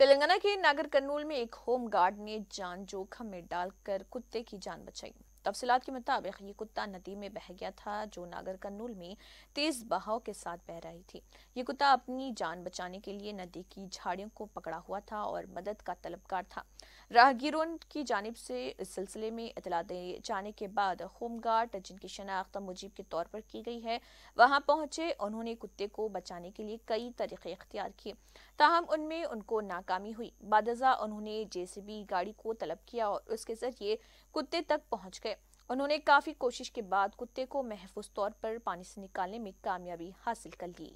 तेलंगाना के नागर कन्नूल में एक होमगार्ड ने जान जोखम में डालकर कुत्ते की जान बचाई तफसलत के मुताबिक ये कुत्ता नदी में बह गया था जो नागर कन्नूल में तेज़ बहाव के साथ बह रही थी ये कुत्ता अपनी जान बचाने के लिए नदी की झाड़ियों को पकड़ा हुआ था और मदद का तलबगार था राहगीरों की जानब से इस सिलसिले में इतला दिए जाने के बाद होम गार्ड जिनकी शनाख्त मुजीब के तौर पर की गई है वहाँ पहुंचे उन्होंने कुत्ते को बचाने के लिए कई तरीके अख्तियार किए ताहम उनमें उनको नाकामी हुई बादजा उन्होंने जे गाड़ी को तलब किया और उसके ज़रिए कुत्ते तक पहुँच गए उन्होंने काफ़ी कोशिश के बाद कुत्ते को महफूज तौर पर पानी से निकालने में कामयाबी हासिल कर ली